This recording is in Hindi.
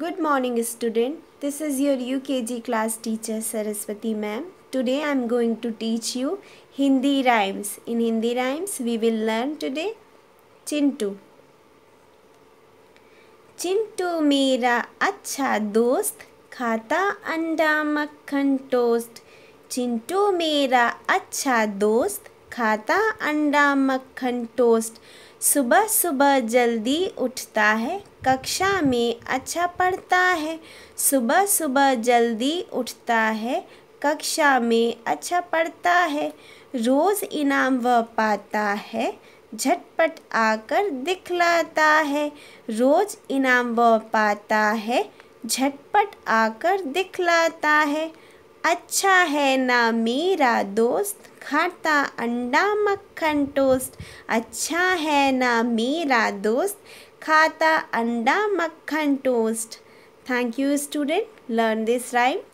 Good morning student. This is your UKG class teacher Saraswati ma'am. Today I am going to teach you Hindi rhymes. In Hindi rhymes we will learn today Chintu. Chintu mera acha dost, khata, anda, मक्खन toast. Chintu, मेरा acha dost. खाता अंडा मक्खन टोस्ट सुबह सुबह जल्दी उठता है कक्षा में अच्छा पढ़ता है सुबह सुबह जल्दी उठता है कक्षा में अच्छा पढ़ता है रोज़ इनाम वह पाता है झटपट आकर दिखलाता है रोज़ इनाम वह पाता है झटपट आकर दिखलाता है अच्छा है ना मेरा दोस्त खाता अंडा मक्खन टोस्ट अच्छा है ना मेरा दोस्त खाता अंडा मक्खन toast thank you student learn this rhyme